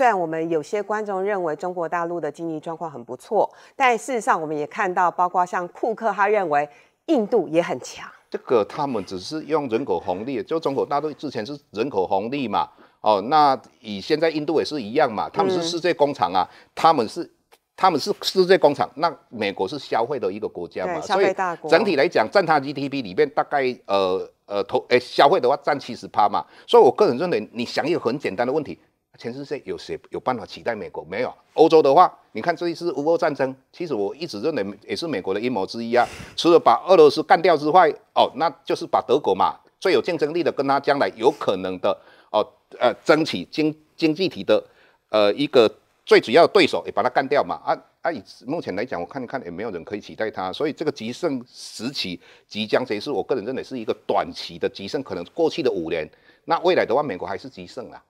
虽然我们有些观众认为中国大陆的经济状况很不错，但事实上我们也看到，包括像库克，他认为印度也很强。这个他们只是用人口红利，就中国大陆之前是人口红利嘛。哦，那以现在印度也是一样嘛，他们是世界工厂啊，他们是他们是世界工厂。那美国是消费的一个国家嘛，消以大整体来讲，占它 GDP 里面大概呃呃投诶消费的话占七十趴嘛。所以，我个人认为，你想一个很简单的问题。全世界有谁有办法取代美国？没有。欧洲的话，你看这一次俄乌战争，其实我一直认为也是美国的阴谋之一啊。除了把俄罗斯干掉之外，哦，那就是把德国嘛最有竞争力的，跟他将来有可能的哦呃争取经经济体的呃一个最主要的对手，也把它干掉嘛。啊啊，目前来讲，我看一看也没有人可以取代他。所以这个极盛时期即将结束，我个人认为是一个短期的极盛，可能过去的五年。那未来的话，美国还是极盛啊。